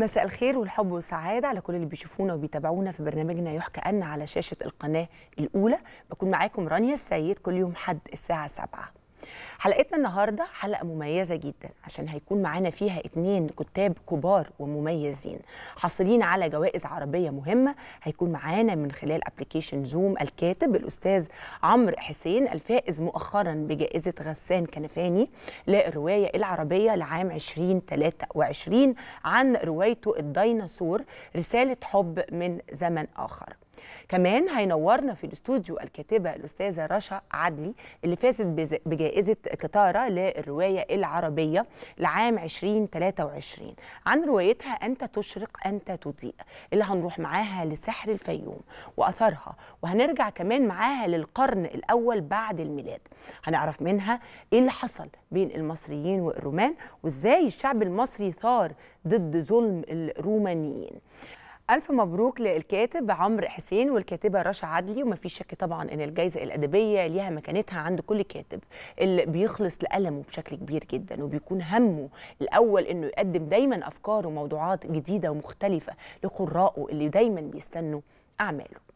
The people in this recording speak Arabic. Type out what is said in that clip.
مساء الخير والحب والسعادة على كل اللي بيشوفونا وبيتابعونا في برنامجنا يحكى أن على شاشة القناة الأولى بكون معاكم رانيا السيد كل يوم حد الساعة 7 حلقتنا النهارده حلقه مميزه جدا عشان هيكون معانا فيها اتنين كتاب كبار ومميزين حاصلين على جوائز عربيه مهمه هيكون معانا من خلال ابلكيشن زوم الكاتب الاستاذ عمرو حسين الفائز مؤخرا بجائزه غسان كنفاني للروايه العربيه لعام 2023 عن روايته الديناصور رساله حب من زمن اخر كمان هينورنا في الاستوديو الكاتبه الاستاذه رشا عدلي اللي فازت بجائزه كتاره للروايه العربيه لعام 2023 عن روايتها انت تشرق انت تضيء اللي هنروح معاها لسحر الفيوم واثرها وهنرجع كمان معاها للقرن الاول بعد الميلاد هنعرف منها ايه اللي حصل بين المصريين والرومان وازاي الشعب المصري ثار ضد ظلم الرومانيين ألف مبروك للكاتب عمرو حسين والكاتبة رشا عدلي وما فيش شك طبعا أن الجائزة الأدبية ليها مكانتها عند كل كاتب اللي بيخلص لألمه بشكل كبير جدا وبيكون همه الأول أنه يقدم دايما أفكار وموضوعات جديدة ومختلفة لقرائه اللي دايما بيستنوا أعماله